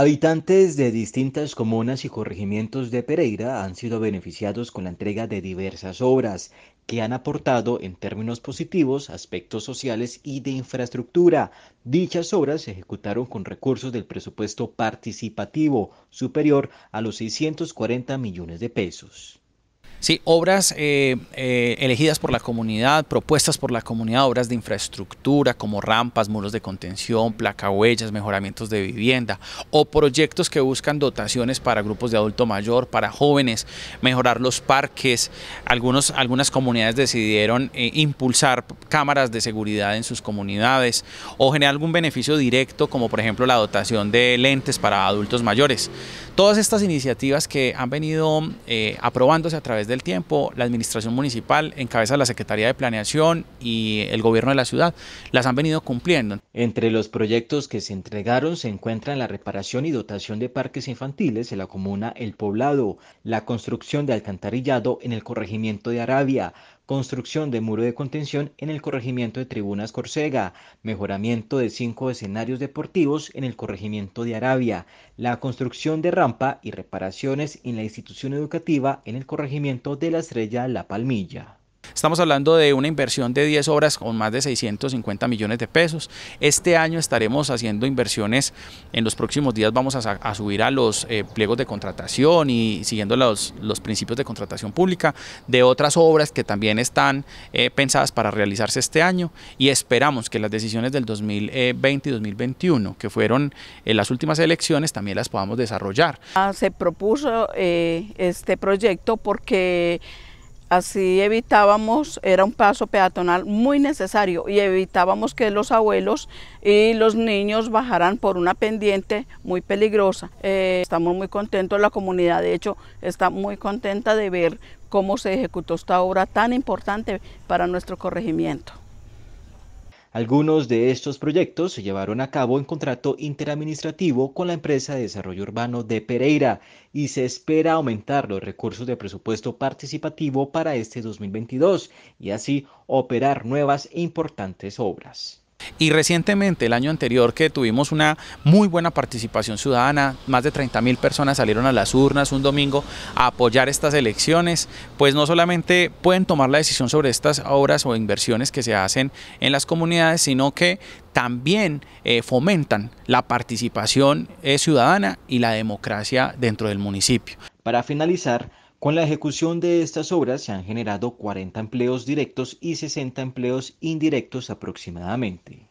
Habitantes de distintas comunas y corregimientos de Pereira han sido beneficiados con la entrega de diversas obras que han aportado en términos positivos aspectos sociales y de infraestructura. Dichas obras se ejecutaron con recursos del presupuesto participativo superior a los 640 millones de pesos. Sí, obras eh, eh, elegidas por la comunidad, propuestas por la comunidad, obras de infraestructura como rampas, muros de contención, placahuellas, mejoramientos de vivienda o proyectos que buscan dotaciones para grupos de adulto mayor, para jóvenes, mejorar los parques. Algunos, algunas comunidades decidieron eh, impulsar cámaras de seguridad en sus comunidades o generar algún beneficio directo como por ejemplo la dotación de lentes para adultos mayores. Todas estas iniciativas que han venido aprobándose a través del tiempo, la administración municipal, encabeza la Secretaría de Planeación y el gobierno de la ciudad, las han venido cumpliendo. Entre los proyectos que se entregaron se encuentran la reparación y dotación de parques infantiles en la comuna El Poblado, la construcción de alcantarillado en el corregimiento de Arabia, construcción de muro de contención en el corregimiento de Tribunas Corsega, mejoramiento de cinco escenarios deportivos en el corregimiento de Arabia, la construcción de rampa y reparaciones en la institución educativa en el corregimiento de la Estrella La Palmilla. Estamos hablando de una inversión de 10 obras con más de 650 millones de pesos. Este año estaremos haciendo inversiones, en los próximos días vamos a, subir a los eh, pliegos de contratación y siguiendo los, los, principios de contratación pública de otras obras que también están eh, pensadas para realizarse este año y esperamos que las decisiones del 2020 eh, y 2021, que fueron las últimas elecciones, también las podamos desarrollar. Ah, se propuso este proyecto porque Así evitábamos, era un paso peatonal muy necesario y evitábamos que los abuelos y los niños bajaran por una pendiente muy peligrosa. Eh, estamos muy contentos, la comunidad de hecho está muy contenta de ver cómo se ejecutó esta obra tan importante para nuestro corregimiento. Algunos de estos proyectos se llevaron a cabo en contrato interadministrativo con la empresa de desarrollo urbano de Pereira y se espera aumentar los recursos de presupuesto participativo para este 2022 y así operar nuevas e importantes obras. Y recientemente, el año anterior, que tuvimos una muy buena participación ciudadana, más de 30 mil personas salieron a las urnas un domingo a apoyar estas elecciones, pues no solamente pueden tomar la decisión sobre estas obras o inversiones que se hacen en las comunidades, sino que también eh, fomentan la participación eh, ciudadana y la democracia dentro del municipio. Para finalizar, con la ejecución de estas obras se han generado 40 empleos directos y 60 empleos indirectos aproximadamente.